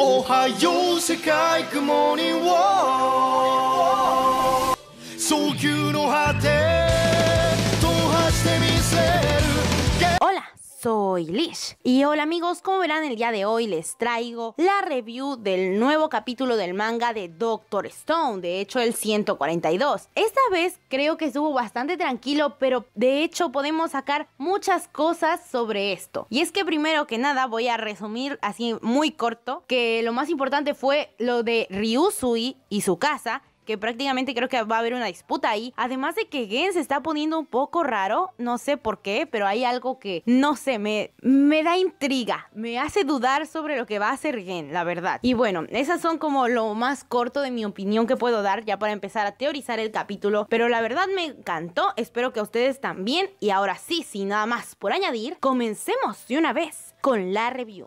おはよう世界雲に w o 早急の果て soy Lish. Y hola amigos, como verán el día de hoy les traigo la review del nuevo capítulo del manga de Doctor Stone, de hecho el 142. Esta vez creo que estuvo bastante tranquilo, pero de hecho podemos sacar muchas cosas sobre esto. Y es que primero que nada voy a resumir así muy corto que lo más importante fue lo de Ryusui y su casa que prácticamente creo que va a haber una disputa ahí. Además de que Gen se está poniendo un poco raro, no sé por qué, pero hay algo que, no sé, me, me da intriga, me hace dudar sobre lo que va a hacer Gen, la verdad. Y bueno, esas son como lo más corto de mi opinión que puedo dar ya para empezar a teorizar el capítulo, pero la verdad me encantó, espero que a ustedes también. Y ahora sí, sin nada más por añadir, comencemos de una vez con la review.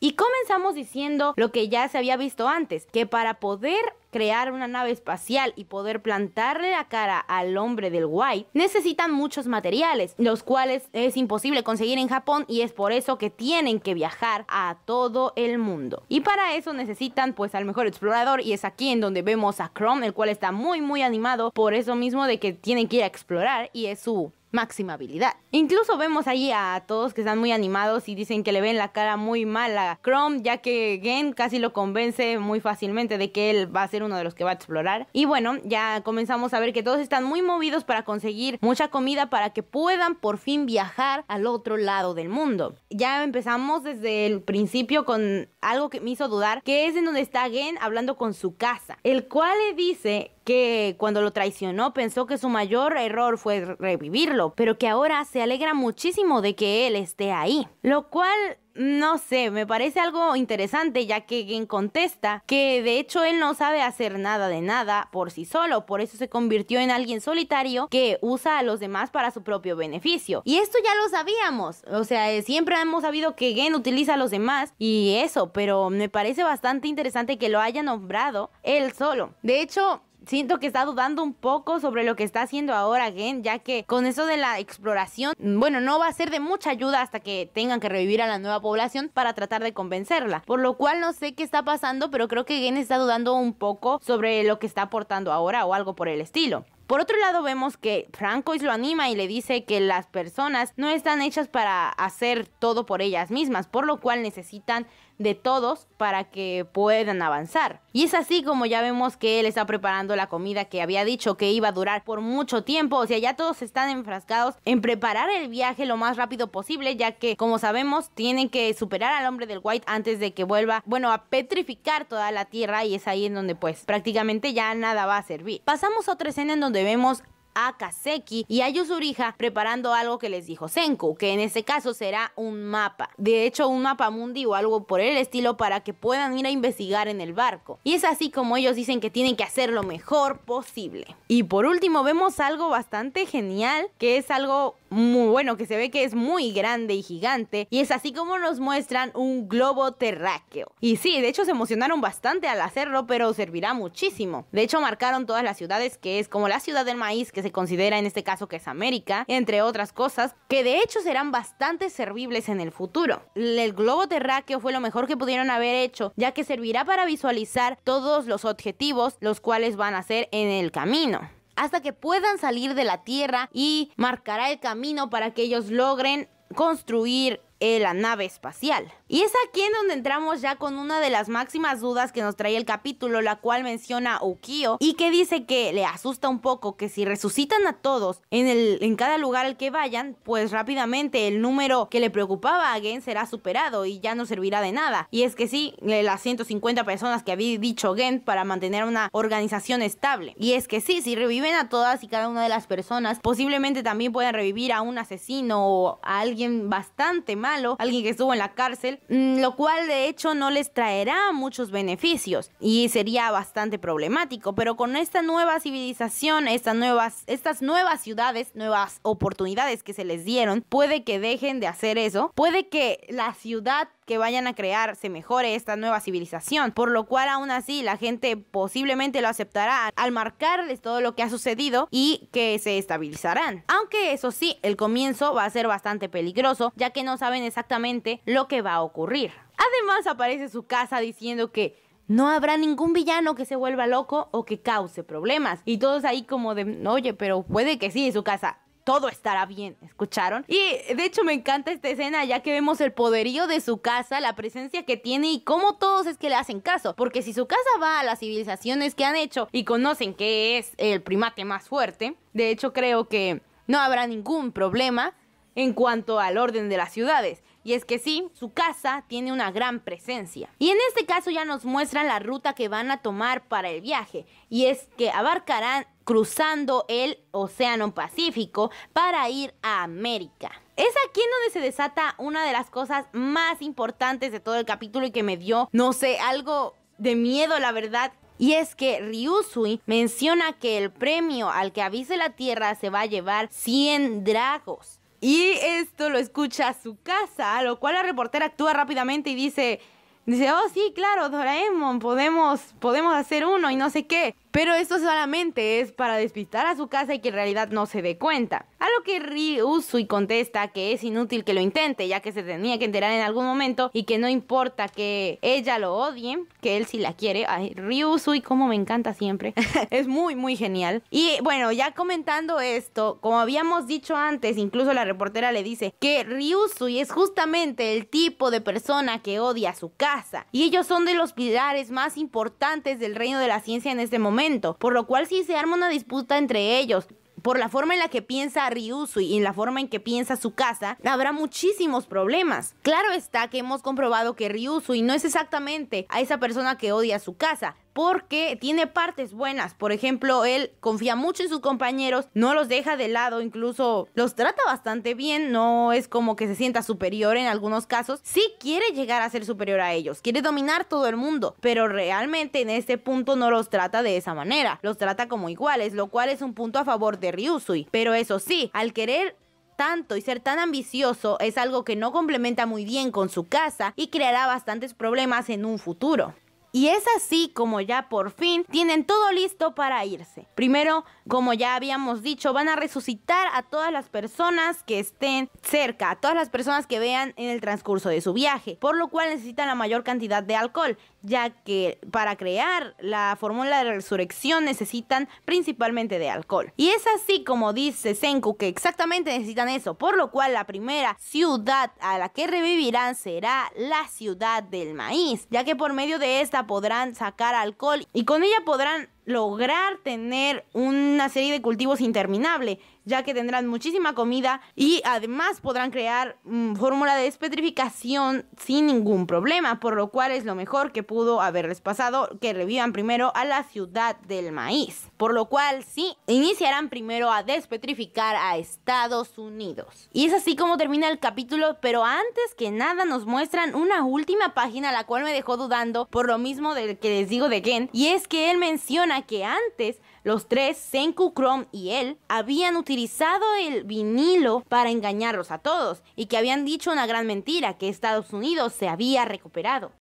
Y comenzamos diciendo lo que ya se había visto antes, que para poder crear una nave espacial y poder plantarle la cara al hombre del guay, necesitan muchos materiales, los cuales es imposible conseguir en Japón y es por eso que tienen que viajar a todo el mundo. Y para eso necesitan pues al mejor explorador y es aquí en donde vemos a Chrome, el cual está muy muy animado por eso mismo de que tienen que ir a explorar y es su máxima habilidad. Incluso vemos ahí a todos que están muy animados y dicen que le ven la cara muy mala a Chrome, ya que Gen casi lo convence muy fácilmente de que él va a ser uno de los que va a explorar. Y bueno, ya comenzamos a ver que todos están muy movidos para conseguir mucha comida para que puedan por fin viajar al otro lado del mundo. Ya empezamos desde el principio con algo que me hizo dudar, que es en donde está Gen hablando con su casa, el cual le dice que cuando lo traicionó pensó que su mayor error fue revivirlo, pero que ahora se alegra muchísimo de que él esté ahí. Lo cual no sé, me parece algo interesante ya que Gen contesta que de hecho él no sabe hacer nada de nada por sí solo, por eso se convirtió en alguien solitario que usa a los demás para su propio beneficio. Y esto ya lo sabíamos, o sea, eh, siempre hemos sabido que Gen utiliza a los demás y eso, pero me parece bastante interesante que lo haya nombrado él solo. De hecho, siento que está dudando un poco sobre lo que está haciendo ahora Gen, ya que con eso de la exploración, bueno, no va a ser de mucha ayuda hasta que tengan que revivir a la nueva población para tratar de convencerla. Por lo cual no sé qué está pasando, pero creo que Gen está dudando un poco sobre lo que está aportando ahora o algo por el estilo. Por otro lado vemos que Francois lo anima y le dice que las personas no están hechas para hacer todo por ellas mismas, por lo cual necesitan de todos para que puedan avanzar. Y es así como ya vemos que él está preparando la comida que había dicho que iba a durar por mucho tiempo. O sea, ya todos están enfrascados en preparar el viaje lo más rápido posible, ya que, como sabemos, tienen que superar al hombre del White antes de que vuelva, bueno, a petrificar toda la tierra y es ahí en donde pues prácticamente ya nada va a servir. Pasamos a otra escena en donde vemos a Kaseki y a Yuzurija preparando algo que les dijo Senku, que en ese caso será un mapa. De hecho, un mapa mundi o algo por el estilo para que puedan ir a investigar en el barco. Y es así como ellos dicen que tienen que hacer lo mejor posible. Y por último, vemos algo bastante genial, que es algo muy bueno, que se ve que es muy grande y gigante, y es así como nos muestran un globo terráqueo. Y sí, de hecho se emocionaron bastante al hacerlo, pero servirá muchísimo. De hecho, marcaron todas las ciudades, que es como la ciudad del maíz, que se considera en este caso que es América, entre otras cosas, que de hecho serán bastante servibles en el futuro. El globo terráqueo fue lo mejor que pudieron haber hecho, ya que servirá para visualizar todos los objetivos, los cuales van a ser en el camino hasta que puedan salir de la Tierra y marcará el camino para que ellos logren construir la nave espacial. Y es aquí en donde entramos ya con una de las máximas dudas que nos trae el capítulo, la cual menciona Ukio y que dice que le asusta un poco que si resucitan a todos en, el, en cada lugar al que vayan, pues rápidamente el número que le preocupaba a Gen será superado y ya no servirá de nada. Y es que sí, las 150 personas que había dicho Gen para mantener una organización estable. Y es que sí, si reviven a todas y cada una de las personas, posiblemente también puedan revivir a un asesino o a alguien bastante mal alguien que estuvo en la cárcel, mm, lo cual de hecho no les traerá muchos beneficios y sería bastante problemático. Pero con esta nueva civilización, estas nuevas, estas nuevas ciudades, nuevas oportunidades que se les dieron, puede que dejen de hacer eso, puede que la ciudad que vayan a crear se mejore esta nueva civilización, por lo cual aún así la gente posiblemente lo aceptará al marcarles todo lo que ha sucedido y que se estabilizarán. Aunque eso sí, el comienzo va a ser bastante peligroso, ya que no saben exactamente lo que va a ocurrir. Además aparece su casa diciendo que no habrá ningún villano que se vuelva loco o que cause problemas. Y todos ahí como de, oye, pero puede que sí, su casa todo estará bien, ¿escucharon? Y de hecho me encanta esta escena ya que vemos el poderío de su casa, la presencia que tiene y cómo todos es que le hacen caso, porque si su casa va a las civilizaciones que han hecho y conocen que es el primate más fuerte, de hecho creo que no habrá ningún problema en cuanto al orden de las ciudades. Y es que sí, su casa tiene una gran presencia. Y en este caso ya nos muestran la ruta que van a tomar para el viaje. Y es que abarcarán cruzando el Océano Pacífico para ir a América. Es aquí en donde se desata una de las cosas más importantes de todo el capítulo y que me dio, no sé, algo de miedo, la verdad. Y es que Ryusui menciona que el premio al que avise la Tierra se va a llevar 100 dragos. Y esto lo escucha a su casa, a lo cual la reportera actúa rápidamente y dice, dice, oh sí, claro, Doraemon, podemos, podemos hacer uno y no sé qué. Pero esto solamente es para despistar a su casa y que en realidad no se dé cuenta. A lo que Ryusui contesta que es inútil que lo intente, ya que se tenía que enterar en algún momento y que no importa que ella lo odie, que él sí la quiere. Ay, Ryusui, como me encanta siempre. es muy, muy genial. Y bueno, ya comentando esto, como habíamos dicho antes, incluso la reportera le dice que Ryusui es justamente el tipo de persona que odia a su casa. Y ellos son de los pilares más importantes del reino de la ciencia en este momento por lo cual si se arma una disputa entre ellos por la forma en la que piensa Ryusui y en la forma en que piensa su casa, habrá muchísimos problemas. Claro está que hemos comprobado que Ryusui no es exactamente a esa persona que odia su casa, porque tiene partes buenas. Por ejemplo, él confía mucho en sus compañeros, no los deja de lado, incluso los trata bastante bien, no es como que se sienta superior en algunos casos. Sí quiere llegar a ser superior a ellos, quiere dominar todo el mundo, pero realmente en este punto no los trata de esa manera, los trata como iguales, lo cual es un punto a favor de Ryusui. Pero eso sí, al querer tanto y ser tan ambicioso es algo que no complementa muy bien con su casa y creará bastantes problemas en un futuro. Y es así como ya por fin tienen todo listo para irse. Primero como ya habíamos dicho, van a resucitar a todas las personas que estén cerca, a todas las personas que vean en el transcurso de su viaje, por lo cual necesitan la mayor cantidad de alcohol, ya que para crear la fórmula de resurrección necesitan principalmente de alcohol. Y es así como dice Senku que exactamente necesitan eso, por lo cual la primera ciudad a la que revivirán será la ciudad del maíz, ya que por medio de esta podrán sacar alcohol y con ella podrán lograr tener una serie de cultivos interminable, ya que tendrán muchísima comida y además podrán crear mm, fórmula de despetrificación sin ningún problema, por lo cual es lo mejor que pudo haberles pasado que revivan primero a la ciudad del maíz, por lo cual sí, iniciarán primero a despetrificar a Estados Unidos. Y es así como termina el capítulo, pero antes que nada nos muestran una última página la cual me dejó dudando por lo mismo del que les digo de Ken, y es que él menciona que antes los tres, Senku, Chrome y él, habían utilizado el vinilo para engañarlos a todos y que habían dicho una gran mentira, que Estados Unidos se había recuperado.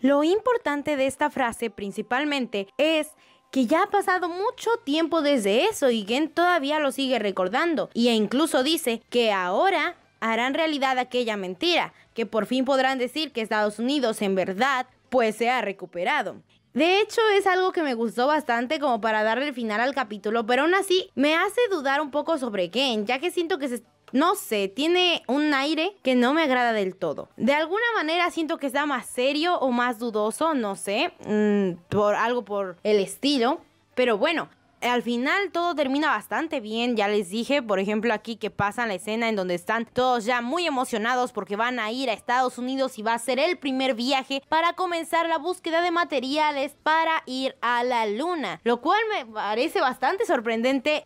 Lo importante de esta frase principalmente es que ya ha pasado mucho tiempo desde eso y Gen todavía lo sigue recordando y e incluso dice que ahora harán realidad aquella mentira, que por fin podrán decir que Estados Unidos en verdad pues se ha recuperado. De hecho, es algo que me gustó bastante como para darle el final al capítulo, pero aún así me hace dudar un poco sobre Ken, ya que siento que se no sé, tiene un aire que no me agrada del todo. De alguna manera siento que está más serio o más dudoso, no sé, mm, por algo por el estilo. Pero bueno, al final todo termina bastante bien, ya les dije, por ejemplo aquí que pasan la escena en donde están todos ya muy emocionados porque van a ir a Estados Unidos y va a ser el primer viaje para comenzar la búsqueda de materiales para ir a la luna, lo cual me parece bastante sorprendente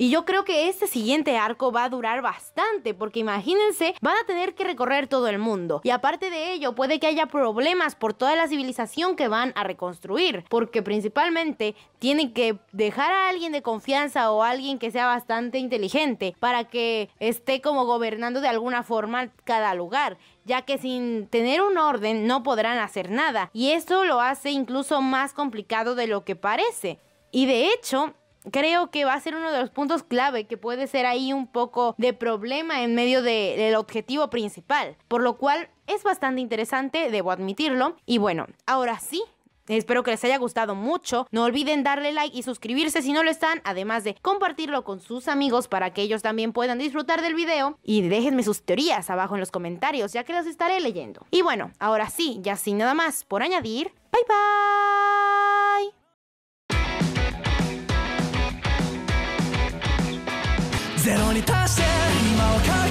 y yo creo que este siguiente arco va a durar bastante, porque imagínense, van a tener que recorrer todo el mundo. Y aparte de ello, puede que haya problemas por toda la civilización que van a reconstruir, porque principalmente tienen que dejar a alguien de confianza o alguien que sea bastante inteligente para que esté como gobernando de alguna forma cada lugar ya que sin tener un orden no podrán hacer nada, y eso lo hace incluso más complicado de lo que parece. Y de hecho, creo que va a ser uno de los puntos clave que puede ser ahí un poco de problema en medio del objetivo principal, por lo cual es bastante interesante, debo admitirlo. Y bueno, ahora sí, Espero que les haya gustado mucho. No olviden darle like y suscribirse si no lo están, además de compartirlo con sus amigos para que ellos también puedan disfrutar del video. Y déjenme sus teorías abajo en los comentarios, ya que las estaré leyendo. Y bueno, ahora sí, ya sin nada más por añadir, bye bye. ゼロに達して今を変